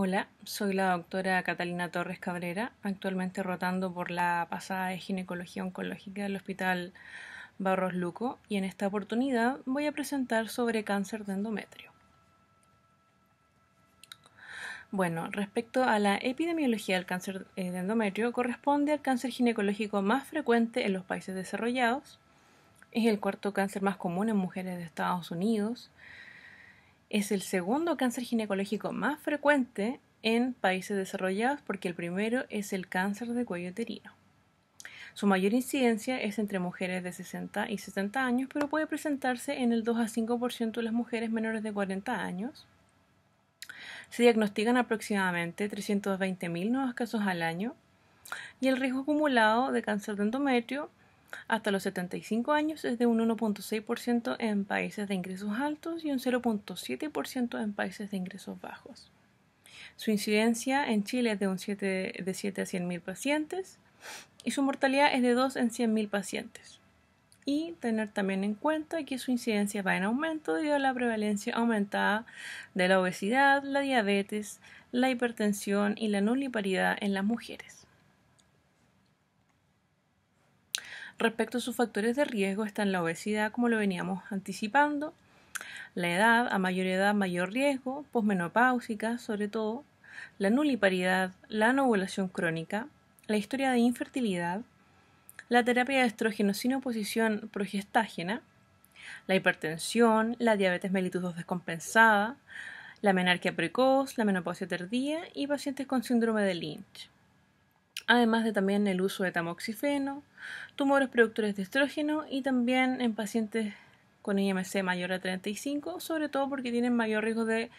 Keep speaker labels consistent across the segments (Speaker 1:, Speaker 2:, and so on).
Speaker 1: Hola, soy la doctora Catalina Torres Cabrera, actualmente rotando por la pasada de ginecología oncológica del Hospital Barros Luco y en esta oportunidad voy a presentar sobre cáncer de endometrio. Bueno, respecto a la epidemiología del cáncer eh, de endometrio, corresponde al cáncer ginecológico más frecuente en los países desarrollados, es el cuarto cáncer más común en mujeres de Estados Unidos, es el segundo cáncer ginecológico más frecuente en países desarrollados porque el primero es el cáncer de cuello uterino. Su mayor incidencia es entre mujeres de 60 y 70 años, pero puede presentarse en el 2 a 5% de las mujeres menores de 40 años. Se diagnostican aproximadamente 320.000 nuevos casos al año y el riesgo acumulado de cáncer de endometrio hasta los 75 años es de un 1.6% en países de ingresos altos y un 0.7% en países de ingresos bajos. Su incidencia en Chile es de, un 7, de 7 a 100.000 pacientes y su mortalidad es de 2 en 100.000 pacientes. Y tener también en cuenta que su incidencia va en aumento debido a la prevalencia aumentada de la obesidad, la diabetes, la hipertensión y la nuliparidad en las mujeres. Respecto a sus factores de riesgo están la obesidad, como lo veníamos anticipando, la edad, a mayor edad mayor riesgo, posmenopáusica sobre todo, la nuliparidad, la anovulación crónica, la historia de infertilidad, la terapia de estrógeno sin oposición progestágena, la hipertensión, la diabetes mellitus 2 descompensada, la menarquia precoz, la menopausia tardía y pacientes con síndrome de Lynch además de también el uso de tamoxifeno, tumores productores de estrógeno y también en pacientes con IMC mayor a 35, sobre todo porque tienen mayor riesgo de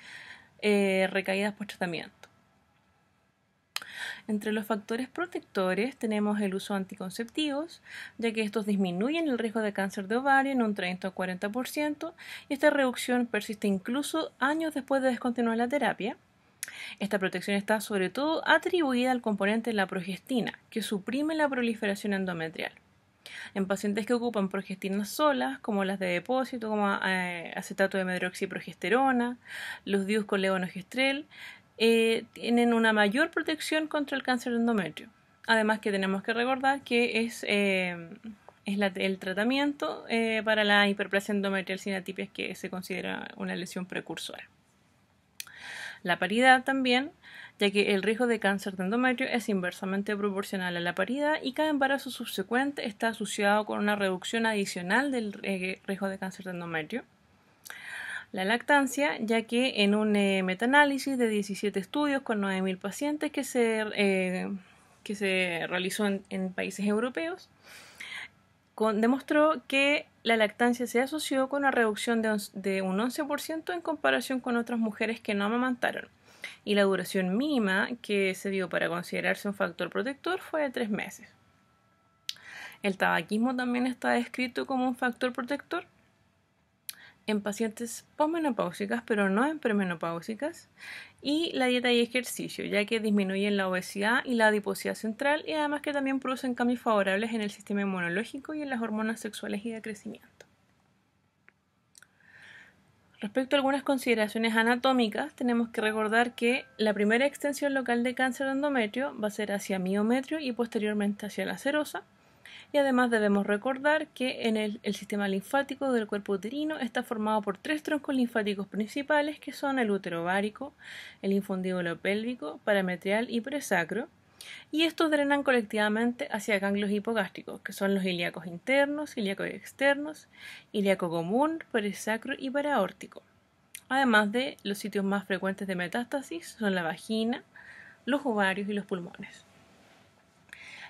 Speaker 1: eh, recaídas por tratamiento. Entre los factores protectores tenemos el uso de anticonceptivos, ya que estos disminuyen el riesgo de cáncer de ovario en un 30 o 40% y esta reducción persiste incluso años después de descontinuar la terapia. Esta protección está sobre todo atribuida al componente de la progestina, que suprime la proliferación endometrial. En pacientes que ocupan progestinas solas, como las de depósito, como eh, acetato de medroxiprogesterona, los dius con eh, tienen una mayor protección contra el cáncer de endometrio. Además que tenemos que recordar que es, eh, el tratamiento para la hiperplasia endometrial sin atipias que se considera una lesión precursora. La paridad también, ya que el riesgo de cáncer de endometrio es inversamente proporcional a la paridad y cada embarazo subsecuente está asociado con una reducción adicional del eh, riesgo de cáncer de endometrio. La lactancia, ya que en un eh, metaanálisis de 17 estudios con 9.000 pacientes que se, eh, que se realizó en, países europeos, demostró que la lactancia se asoció con una reducción de, un 11% en comparación con otras mujeres que no amamantaron. Y la duración mínima que se dio para considerarse un factor protector fue de tres meses. El tabaquismo también está descrito como un factor protector en pacientes posmenopáusicas, pero no en premenopáusicas, y la dieta y ejercicio, ya que disminuyen la obesidad y la adiposidad central y además que también producen cambios favorables en el sistema inmunológico y en las hormonas sexuales y de crecimiento. Respecto a algunas consideraciones anatómicas, tenemos que recordar que la primera extensión local de cáncer de endometrio va a ser hacia miometrio y posteriormente hacia la serosa, y además debemos recordar que en el, sistema linfático del cuerpo uterino está formado por tres troncos linfáticos principales que son el útero ovárico, el infundíbulo pélvico, parametrial y presacro. Y estos drenan colectivamente hacia ganglios hipogástricos, que son los ilíacos internos, ilíacos externos, ilíaco común, presacro y paraórtico. Además de los sitios más frecuentes de metástasis son la vagina, los ovarios y los pulmones.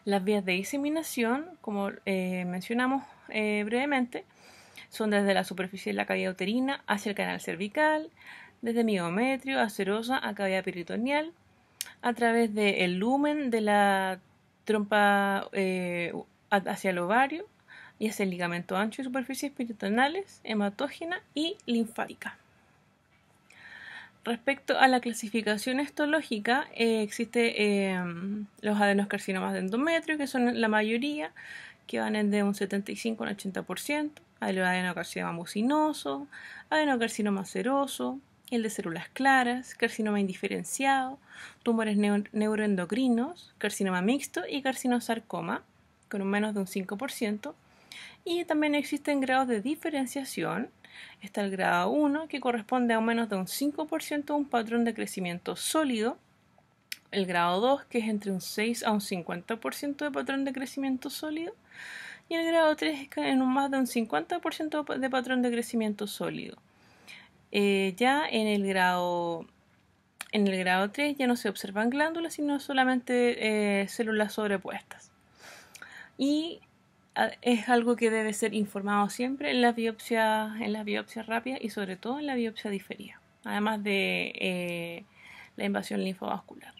Speaker 1: Las vías de diseminación, como eh, mencionamos eh, brevemente, son desde la superficie de la cavidad uterina hacia el canal cervical, desde miometrio acerosa a cavidad peritoneal, a través del lumen de la trompa eh, hacia el ovario y hacia el ligamento ancho y superficies peritonales, hematógena y linfática respecto a la clasificación histológica, eh, existen eh, los adenocarcinomas de endometrio, que son la mayoría, que van de un 75 al 80%, los adenocarcinoma mucinoso, adenocarcinoma seroso, el de células claras, carcinoma indiferenciado, tumores neuroendocrinos, carcinoma mixto y carcinosarcoma, con un menos de un 5%. Y también existen grados de diferenciación Está el grado 1, que corresponde a menos de un 5% de un patrón de crecimiento sólido. El grado 2, que es entre un 6 a un 50% de patrón de crecimiento sólido. Y el grado 3 es en un más de un 50% de patrón de crecimiento sólido. Eh, ya en el grado en el grado 3 ya no se observan glándulas, sino solamente eh, células sobrepuestas. Y es algo que debe ser informado siempre en las biopsias, en rápidas y sobre todo en la biopsia diferida, además de eh, la invasión linfovascular.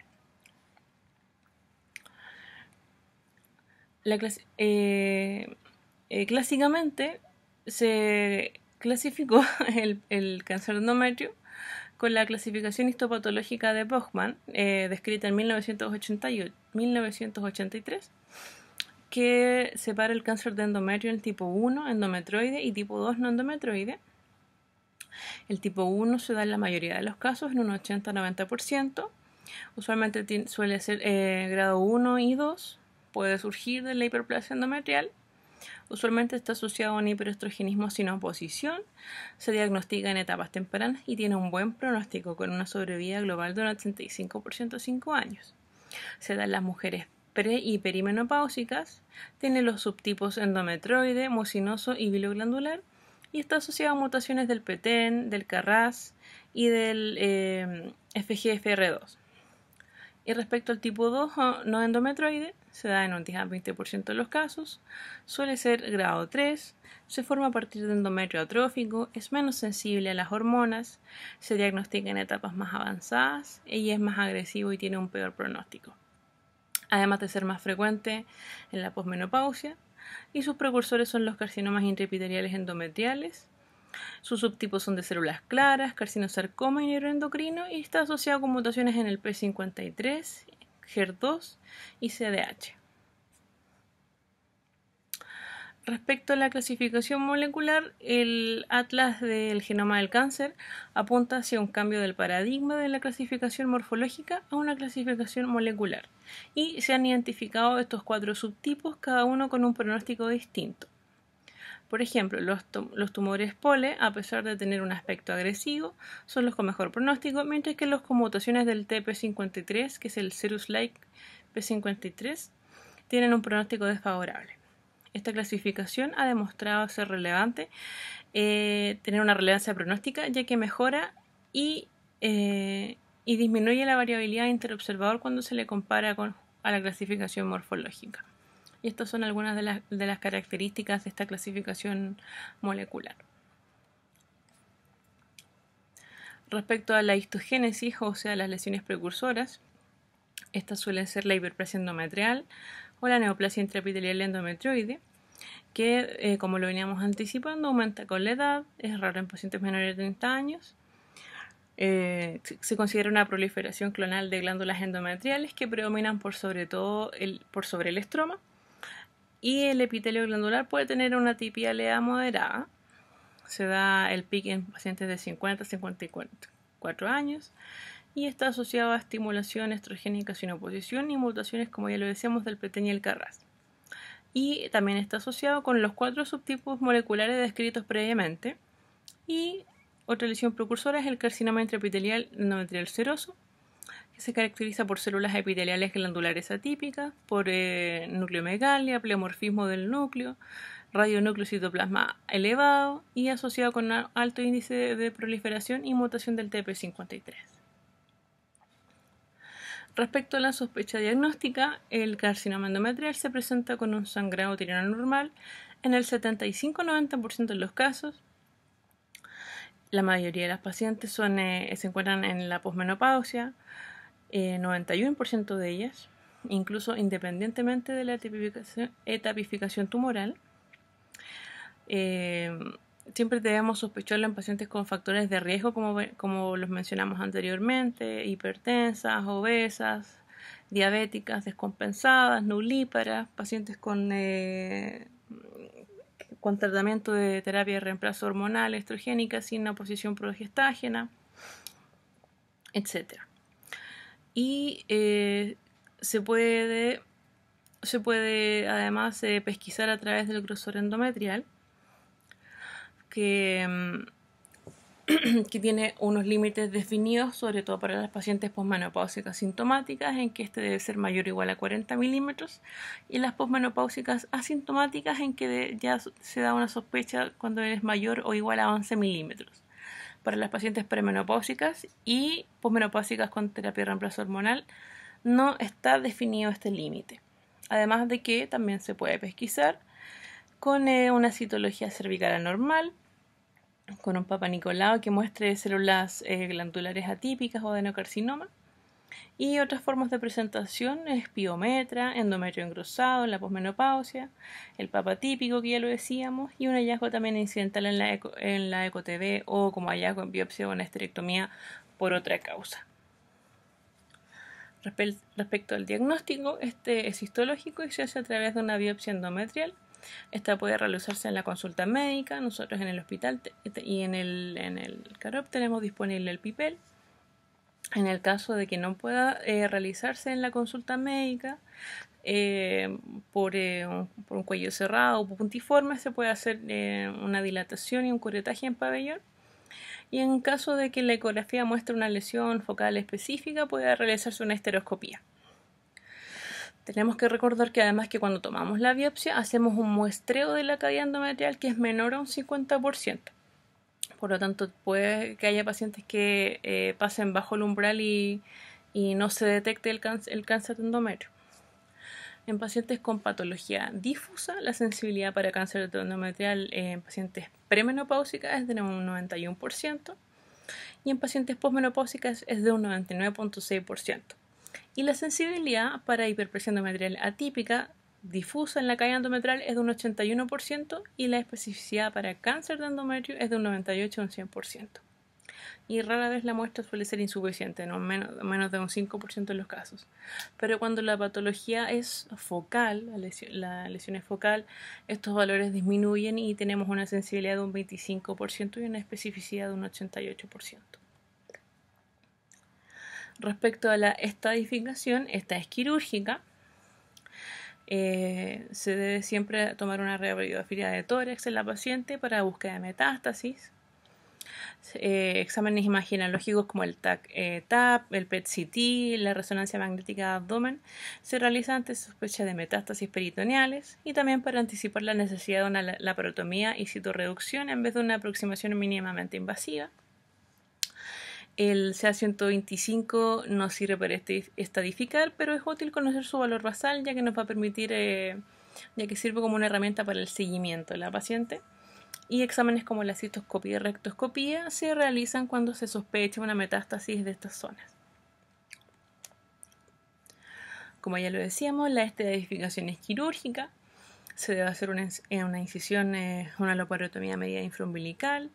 Speaker 1: Eh, eh, clásicamente se clasificó el, cáncer endometrio con la clasificación histopatológica de eh, descrita en 1988, 1983 que separa el cáncer de endometrio en tipo 1, endometroide, y tipo 2, no endometroide. El tipo 1 se da en la mayoría de los casos, en un 80-90%. Usualmente suele ser eh, grado 1 y 2. Puede surgir de la hiperplasia endometrial. Usualmente está asociado a un hiperestrogenismo sin oposición. Se diagnostica en etapas tempranas y tiene un buen pronóstico, con una sobrevida global de un 85% a 5 años. Se da en las mujeres pre y perimenopáusicas, tiene los subtipos endometroide, mucinoso y biloglandular, y está asociado a mutaciones del PTEN, del CARRAS y del eh, FGFR2. Y respecto al tipo 2 ah, no endometroide, se da en un 20% de los casos, suele ser grado 3, se forma a partir de endometrio atrófico, es menos sensible a las hormonas, se diagnostica en etapas más avanzadas y es más agresivo y tiene un peor pronóstico además de ser más frecuente en la posmenopausia, y sus precursores son los carcinomas intraepiteliales endometriales. Sus subtipos son de células claras, carcinosarcoma y neuroendocrino y está asociado con mutaciones en el P53, HER2 y CDH. Respecto a la clasificación molecular, el Atlas del Genoma del Cáncer apunta hacia un cambio del paradigma de la clasificación morfológica a una clasificación molecular, y se han identificado estos cuatro subtipos, cada uno con un pronóstico distinto. Por ejemplo, los, tumores pole, a pesar de tener un aspecto agresivo, son los con mejor pronóstico, mientras que las conmutaciones del TP53, que es el Cerus-like P53, tienen un pronóstico desfavorable. Esta clasificación ha demostrado ser relevante, eh, tener una relevancia pronóstica, ya que mejora eh, y, disminuye la variabilidad interobservador cuando se le compara con, a la clasificación morfológica. Y estas son algunas de las, características de esta clasificación molecular. Respecto a la histogénesis, o sea, las lesiones precursoras, estas suelen ser la hiperpresión endometrial, o la neoplasia intraepitelial endometrioide, que eh, como lo veníamos anticipando aumenta con la edad, es raro en pacientes menores de 30 años. Eh, se considera una proliferación clonal de glándulas endometriales que predominan por sobre todo el, por sobre el estroma y el epitelio glandular puede tener una tipialidad moderada. Se da el pique en pacientes de 50 a 54 años y está asociado a estimulación estrogénica sin oposición y mutaciones, como ya lo decíamos, del PTEN y el CARRAS. Y también está asociado con los cuatro subtipos moleculares descritos previamente. Y otra lesión precursora es el carcinoma intraepitelial endometrial seroso, que se caracteriza por células epiteliales glandulares atípicas, por eh, nucleomegalia, pleomorfismo del núcleo, citoplasma elevado y asociado con alto índice de proliferación y mutación del TP53. Respecto a la sospecha diagnóstica, el carcinoma endometrial se presenta con un sangrado uterino normal en el 75-90% de los casos. La mayoría de las pacientes son, eh, se encuentran en la posmenopausia, eh, 91% de ellas, incluso independientemente de la etapificación, tumoral. Eh, siempre debemos sospecharlo en pacientes con factores de riesgo, como, los mencionamos anteriormente, hipertensas, obesas, diabéticas, descompensadas, nulíparas, pacientes con, eh, con tratamiento de terapia de reemplazo hormonal, estrogénica, sin oposición progestágena, etc. Y eh, se puede se puede además eh, pesquisar a través del grosor endometrial Mm, que, tiene unos límites definidos, sobre todo para las pacientes posmenopáusicas sintomáticas, en que este debe ser mayor o igual a 40 milímetros, y las posmenopáusicas asintomáticas, en que ya se da una sospecha cuando es mayor o igual a 11 milímetros. Para las pacientes premenopáusicas y posmenopáusicas con terapia de reemplazo hormonal, no está definido este límite. Además de que también se puede pesquisar con eh, una citología cervical anormal, con un Papa que muestre células eh, glandulares atípicas o de adenocarcinoma. Y otras formas de presentación espiometra, endometrio engrosado en la posmenopausia, el papa típico que ya lo decíamos, y un hallazgo también incidental en la, eco, en la ecotv o como hallazgo en biopsia o en esterectomía por otra causa. Respecto al diagnóstico, este es histológico y se hace a través de una biopsia endometrial esta puede realizarse en la consulta médica, nosotros en el hospital y en el, en CAROP tenemos disponible el PIPEL. En el caso de que no pueda eh, realizarse en la consulta médica eh, por, eh, un, por, un, cuello cerrado o puntiforme, se puede hacer una dilatación y un curetaje en pabellón. Y en caso de que la ecografía muestre una lesión focal específica, puede realizarse una esteroscopía. Tenemos que recordar que además que cuando tomamos la biopsia hacemos un muestreo de la cavidad endometrial que es menor a un 50%. Por lo tanto, puede que haya pacientes que eh, pasen bajo el umbral y, no se detecte el, cáncer, el cáncer de endometrio. En pacientes con patología difusa, la sensibilidad para cáncer de endometrial en pacientes premenopáusicas es de un 91% y en pacientes posmenopáusicas es de un 99.6%. Y la sensibilidad para hiperpresión endometrial atípica difusa en la caída endometrial es de un 81% y la especificidad para cáncer de endometrio es de un 98 a un 100%. Y rara vez la muestra suele ser insuficiente, ¿no? menos, de un 5% en los casos. Pero cuando la patología es focal, la lesión, la lesión es focal, estos valores disminuyen y tenemos una sensibilidad de un 25% y una especificidad de un 88%. Respecto a la estadificación, esta es quirúrgica. Eh, se debe siempre tomar una radiografía de tórax en la paciente para búsqueda de metástasis. Eh, exámenes imaginológicos como el TAC, eh, TAP, el PET-CT, la resonancia magnética de abdomen se realizan ante sospecha de metástasis peritoneales y también para anticipar la necesidad de una laparotomía y citorreducción en vez de una aproximación mínimamente invasiva. El CA 125 no sirve para este, estadificar, pero es útil conocer su valor basal ya que nos va a permitir, eh, ya que sirve como una herramienta para el seguimiento de la paciente. Y exámenes como la citoscopia y rectoscopia se realizan cuando se sospecha una metástasis de estas zonas. Como ya lo decíamos, la estadificación es quirúrgica. Se debe hacer una, eh, una incisión, eh, una loparotomía media infraumbilical,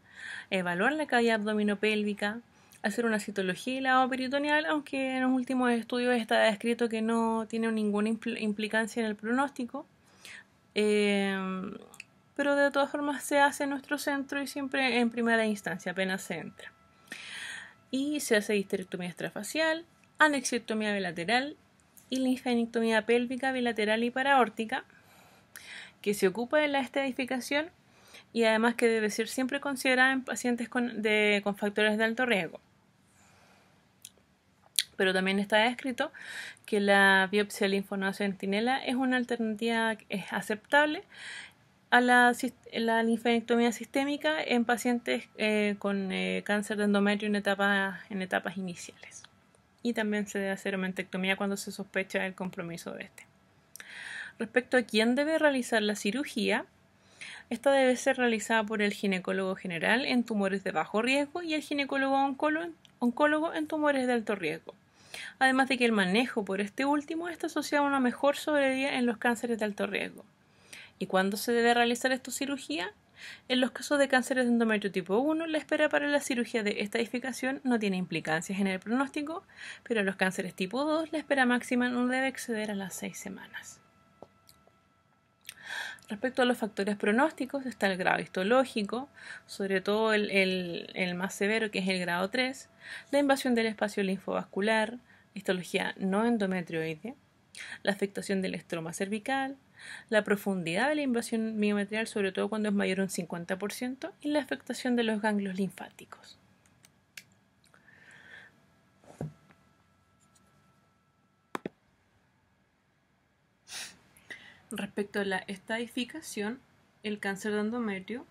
Speaker 1: evaluar la cavidad abdominopélvica, hacer una citología y lavado peritoneal, aunque en los últimos estudios está descrito que no tiene ninguna implicancia en el pronóstico. Em, pero de todas formas se hace en nuestro centro y siempre en primera instancia, apenas se entra. Y se hace histerectomía extrafacial, anexectomía bilateral y linfadenectomía pélvica bilateral y paraórtica, que se ocupa de la estadificación y además que debe ser siempre considerada en pacientes con factores de alto riesgo. Pero también está escrito que la biopsia linfonocentinela es una alternativa aceptable a la, la sistémica en pacientes eh, con eh, cáncer de endometrio en, etapas iniciales. Y también se debe hacer mentectomía cuando se sospecha el compromiso de este. Respecto a quién debe realizar la cirugía, esta debe ser realizada por el ginecólogo general en tumores de bajo riesgo y el ginecólogo oncólogo en tumores de alto riesgo además de que el manejo por este último está asociado a una mejor sobrevida en los cánceres de alto riesgo. ¿Y cuándo se debe realizar esta cirugía? En los casos de cánceres de endometrio tipo 1, la espera para la cirugía de estadificación no tiene implicancias en el pronóstico, pero en los cánceres tipo 2, la espera máxima no debe exceder a las 6 semanas. Respecto a los factores pronósticos, está el grado histológico, sobre todo el, más severo, que es el grado 3, la invasión del espacio linfovascular, histología no endometrioide, la afectación del estroma cervical, la profundidad de la invasión miometrial, sobre todo cuando es mayor un 50%, y la afectación de los ganglios linfáticos. respecto a la estadificación, el cáncer de endometrio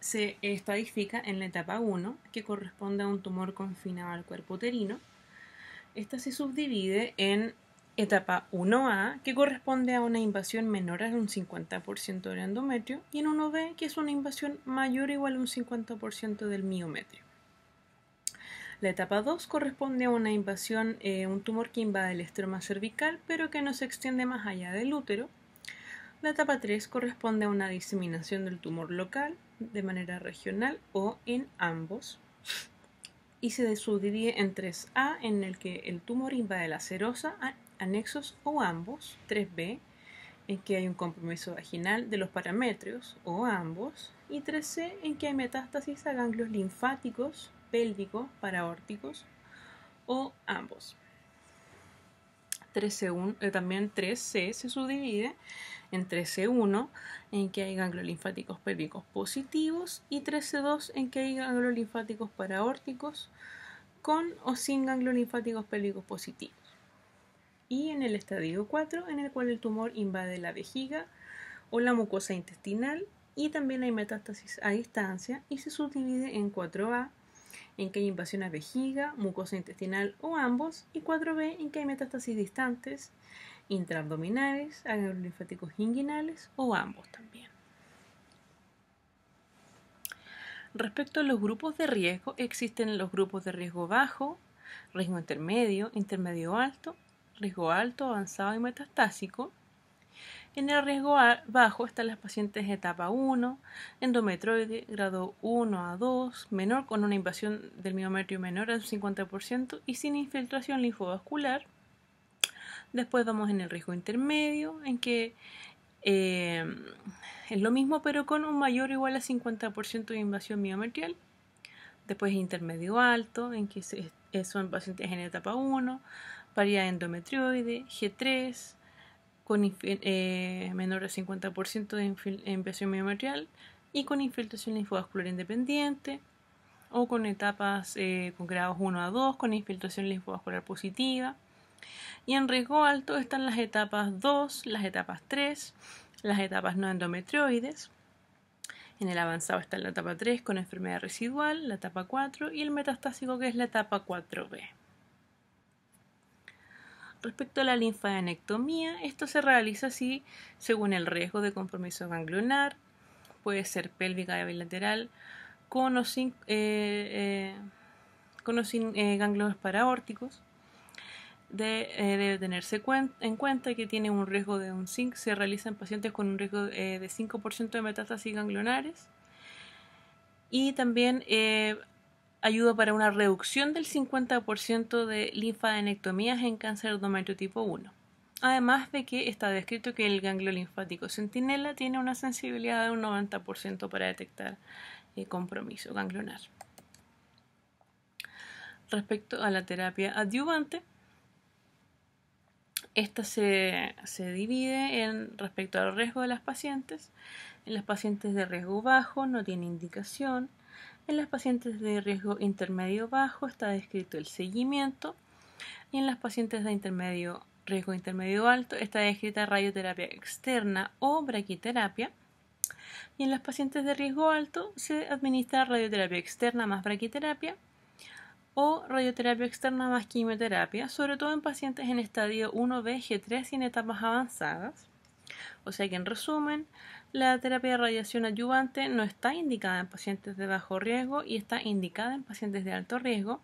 Speaker 1: se estadifica en la etapa 1, que corresponde a un tumor confinado al cuerpo uterino. Esta se subdivide en etapa 1A, que corresponde a una invasión menor a un 50% del endometrio, y en 1B, que es una invasión mayor o igual a un 50% del miometrio. La etapa 2 corresponde a una invasión, eh, un tumor que invade el estroma cervical pero que no se extiende más allá del útero. La etapa 3 corresponde a una diseminación del tumor local de manera regional o en ambos y se subdivide en 3A en el que el tumor invade la serosa, anexos o ambos, 3B en que hay un compromiso vaginal de los parametrios o ambos, y 3C en que hay metástasis a ganglios linfáticos pélvico paraórticos, o ambos. Eh, también 3C se subdivide en 3C1 en que hay ganglios linfáticos pélvicos positivos y 3C2 en que hay ganglios linfáticos paraórticos con o sin ganglios linfáticos pélvicos positivos. Y en el estadio 4 en el cual el tumor invade la vejiga o la mucosa intestinal y también hay metástasis a distancia y se subdivide en 4A, en que hay invasión a vejiga, mucosa intestinal o ambos, y 4B en que hay metástasis distantes, intraabdominales, linfáticos inguinales o ambos también. Respecto a los grupos de riesgo, existen los grupos de riesgo bajo, riesgo intermedio, intermedio alto, riesgo alto, avanzado y metastásico, en el riesgo bajo están las pacientes etapa 1, endometroide, grado 1 a 2, menor con una invasión del miometrio menor al 50% y sin infiltración linfovascular. Después vamos en el riesgo intermedio, en que eh, es lo mismo pero con un mayor o igual a 50% de invasión miometrial. Después intermedio alto, en que son pacientes en etapa 1, varia endometrioide, G3, con eh, menor de 50% de invasión miometrial y con infiltración linfovascular independiente o con etapas eh, con grados 1 a 2 con infiltración linfovascular positiva. Y en riesgo alto están las etapas 2, las etapas 3, las etapas no endometrioides. En el avanzado está la etapa 3 con enfermedad residual, la etapa 4 y el metastásico que es la etapa 4B. Respecto a la linfadenectomía, esto se realiza así según el riesgo de compromiso ganglionar, puede ser pélvica y bilateral, con o sin, eh, eh, eh, ganglios paraórticos. De, debe tenerse en cuenta que tiene un riesgo de un zinc, se realiza en pacientes con un riesgo de 5% de metástasis ganglionares. Y también ayuda para una reducción del 50% de linfadenectomías en cáncer de tipo 1. Además de que está descrito que el ganglio linfático centinela tiene una sensibilidad de un 90% para detectar eh, compromiso ganglionar. Respecto a la terapia adyuvante, esta se, se, divide en respecto al riesgo de las pacientes. En las pacientes de riesgo bajo no tiene indicación. En las pacientes de riesgo intermedio bajo está descrito el seguimiento y en las pacientes de intermedio riesgo intermedio alto está descrita radioterapia externa o braquiterapia. Y en las pacientes de riesgo alto se administra radioterapia externa más braquiterapia o radioterapia externa más quimioterapia, sobre todo en pacientes en estadio 1 bg 3 y en etapas avanzadas. O sea que en resumen, la terapia de radiación adyuvante no está indicada en pacientes de bajo riesgo y está indicada en pacientes de alto riesgo.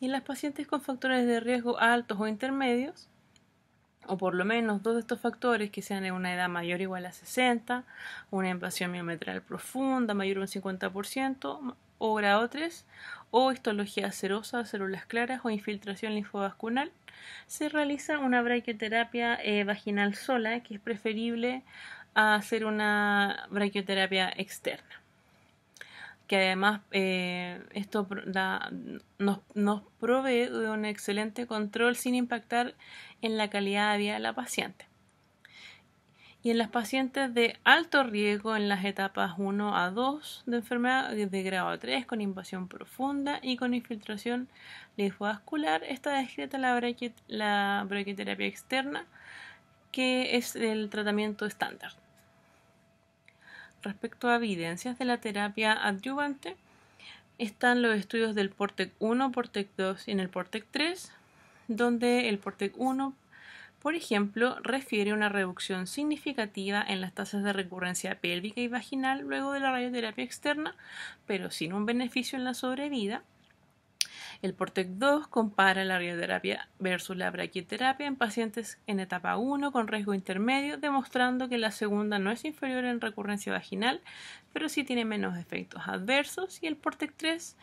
Speaker 1: Y en las pacientes con factores de riesgo altos o intermedios, o por lo menos dos de estos factores que sean en una edad mayor o igual a 60, una invasión miometral profunda mayor o un 50% o grado 3, o histología serosa, células claras o infiltración linfovascular, se realiza una brachioterapia eh, vaginal sola, que es preferible a hacer una brachioterapia externa. Que además eh, esto nos, nos provee de un excelente control sin impactar en la calidad de vida de la paciente y en las pacientes de alto riesgo en las etapas 1 a 2 de enfermedad de grado 3 con invasión profunda y con infiltración linfovascular está descrita la, brachioterapia la externa que es el tratamiento estándar. Respecto a evidencias de la terapia adyuvante, están los estudios del PORTEC 1, PORTEC 2 y en el PORTEC 3, donde el PORTEC 1 por ejemplo, refiere una reducción significativa en las tasas de recurrencia pélvica y vaginal luego de la radioterapia externa, pero sin un beneficio en la sobrevida. El PORTEC 2 compara la radioterapia versus la braquiterapia en pacientes en etapa 1 con riesgo intermedio, demostrando que la segunda no es inferior en recurrencia vaginal, pero sí tiene menos efectos adversos. Y el PORTEC 3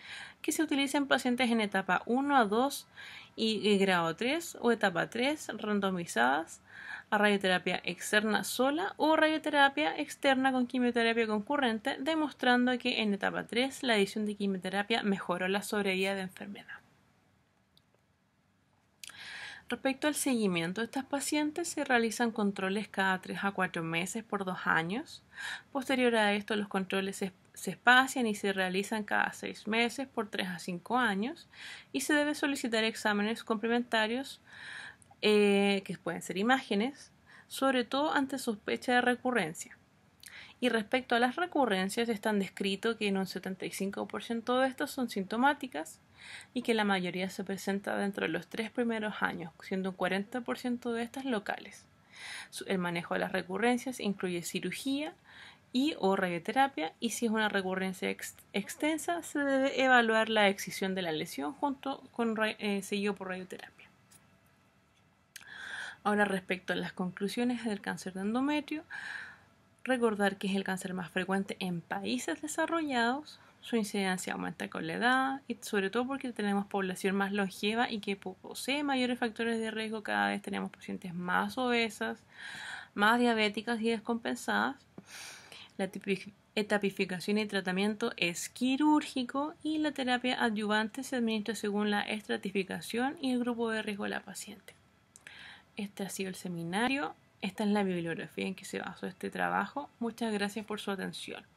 Speaker 1: que se utiliza en pacientes en etapa 1 a 2 y, grado 3 o etapa 3 randomizadas a radioterapia externa sola o radioterapia externa con quimioterapia concurrente, demostrando que en etapa 3 la adición de quimioterapia mejoró la sobrevida de enfermedad. Respecto al seguimiento, de estas pacientes se realizan controles cada 3 a 4 meses por 2 años. Posterior a esto, los controles se espacian y se realizan cada seis meses por tres a cinco años y se debe solicitar exámenes complementarios eh, que pueden ser imágenes, sobre todo ante sospecha de recurrencia. Y respecto a las recurrencias, están descrito que en un 75% de estas son sintomáticas y que la mayoría se presenta dentro de los tres primeros años, siendo un 40% de estas locales. El manejo de las recurrencias incluye cirugía y o radioterapia y si es una recurrencia extensa se debe evaluar la excisión de la lesión junto con eh, seguido por radioterapia. Ahora respecto a las conclusiones del cáncer de endometrio, recordar que es el cáncer más frecuente en países desarrollados, su incidencia aumenta con la edad y sobre todo porque tenemos población más longeva y que posee mayores factores de riesgo, cada vez tenemos pacientes más obesas, más diabéticas y descompensadas la etapificación y tratamiento es quirúrgico y la terapia adyuvante se administra según la estratificación y el grupo de riesgo de la paciente. Este ha sido el seminario. Esta es la bibliografía en que se basó este trabajo. Muchas gracias por su atención.